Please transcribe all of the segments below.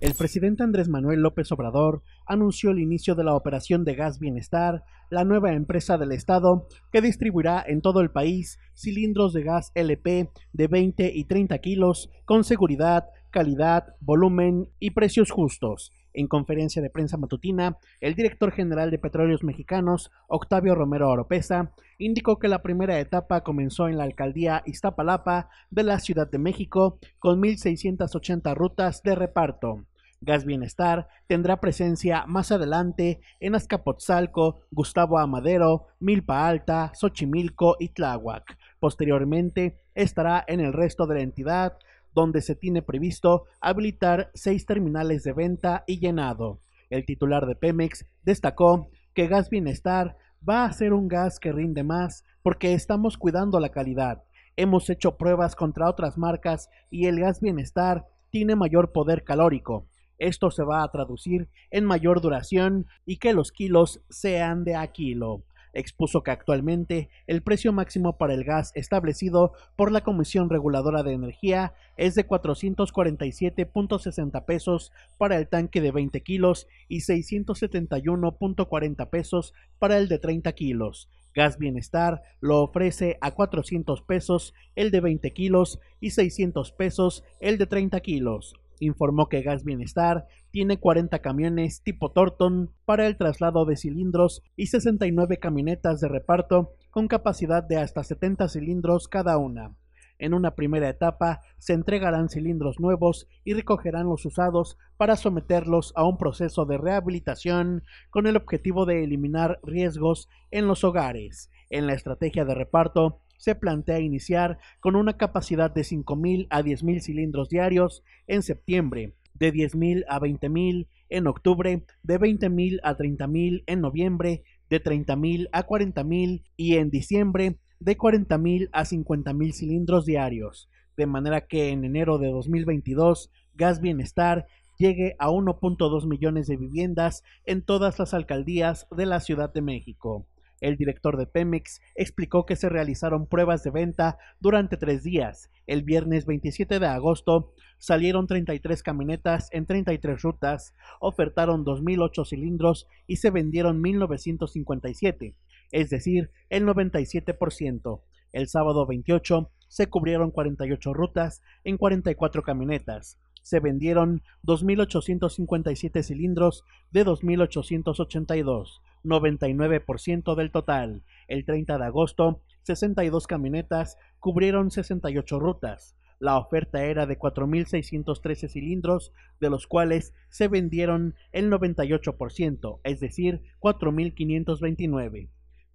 El presidente Andrés Manuel López Obrador anunció el inicio de la operación de Gas Bienestar, la nueva empresa del Estado que distribuirá en todo el país cilindros de gas LP de 20 y 30 kilos con seguridad, calidad, volumen y precios justos. En conferencia de prensa matutina, el director general de Petróleos Mexicanos, Octavio Romero Oropesa, indicó que la primera etapa comenzó en la alcaldía Iztapalapa de la Ciudad de México con 1.680 rutas de reparto. Gas Bienestar tendrá presencia más adelante en Azcapotzalco, Gustavo Amadero, Milpa Alta, Xochimilco y Tláhuac. Posteriormente estará en el resto de la entidad donde se tiene previsto habilitar seis terminales de venta y llenado. El titular de Pemex destacó que Gas Bienestar va a ser un gas que rinde más porque estamos cuidando la calidad. Hemos hecho pruebas contra otras marcas y el gas bienestar tiene mayor poder calórico. Esto se va a traducir en mayor duración y que los kilos sean de a kilo. Expuso que actualmente el precio máximo para el gas establecido por la Comisión Reguladora de Energía es de 447.60 pesos para el tanque de 20 kilos y 671.40 pesos para el de 30 kilos. Gas Bienestar lo ofrece a 400 pesos el de 20 kilos y 600 pesos el de 30 kilos. Informó que Gas Bienestar tiene 40 camiones tipo Torton para el traslado de cilindros y 69 camionetas de reparto con capacidad de hasta 70 cilindros cada una. En una primera etapa se entregarán cilindros nuevos y recogerán los usados para someterlos a un proceso de rehabilitación con el objetivo de eliminar riesgos en los hogares. En la estrategia de reparto se plantea iniciar con una capacidad de 5.000 a 10.000 cilindros diarios en septiembre, de 10.000 a 20.000 en octubre, de 20.000 a 30.000 en noviembre, de 30.000 a 40.000 y en diciembre de 40.000 a 50.000 cilindros diarios, de manera que en enero de 2022 Gas Bienestar llegue a 1.2 millones de viviendas en todas las alcaldías de la Ciudad de México. El director de Pemex explicó que se realizaron pruebas de venta durante tres días. El viernes 27 de agosto salieron 33 camionetas en 33 rutas, ofertaron 2.008 cilindros y se vendieron 1.957, es decir, el 97%. El sábado 28 se cubrieron 48 rutas en 44 camionetas. Se vendieron 2.857 cilindros de 2.882. 99% del total. El 30 de agosto, 62 camionetas cubrieron 68 rutas. La oferta era de 4.613 cilindros, de los cuales se vendieron el 98%, es decir, 4.529.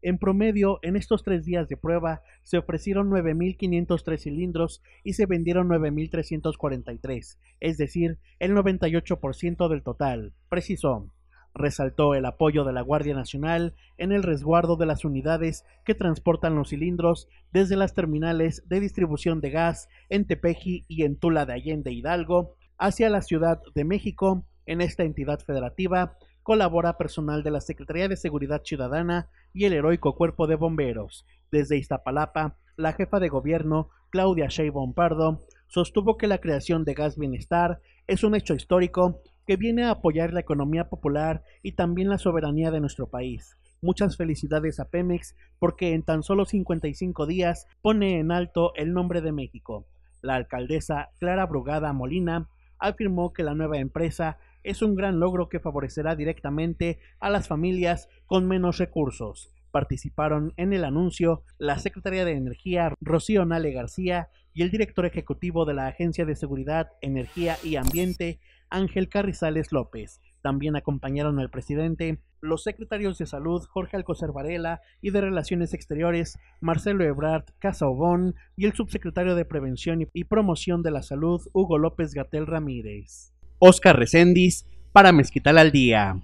En promedio, en estos tres días de prueba se ofrecieron 9.503 cilindros y se vendieron 9.343, es decir, el 98% del total, precisó. Resaltó el apoyo de la Guardia Nacional en el resguardo de las unidades que transportan los cilindros desde las terminales de distribución de gas en Tepeji y en Tula de Allende Hidalgo hacia la Ciudad de México. En esta entidad federativa colabora personal de la Secretaría de Seguridad Ciudadana y el heroico Cuerpo de Bomberos. Desde Iztapalapa, la jefa de gobierno, Claudia Sheinbaum Pardo, sostuvo que la creación de Gas Bienestar es un hecho histórico que viene a apoyar la economía popular y también la soberanía de nuestro país. Muchas felicidades a Pemex porque en tan solo 55 días pone en alto el nombre de México. La alcaldesa Clara Brugada Molina afirmó que la nueva empresa es un gran logro que favorecerá directamente a las familias con menos recursos participaron en el anuncio la secretaria de Energía Rocío Nale García y el director ejecutivo de la Agencia de Seguridad, Energía y Ambiente, Ángel Carrizales López. También acompañaron al presidente los secretarios de Salud Jorge Alcocer Varela y de Relaciones Exteriores Marcelo Ebrard Casaubón y el subsecretario de Prevención y Promoción de la Salud Hugo López Gatel Ramírez. Oscar Recendis para Mezquital al Día.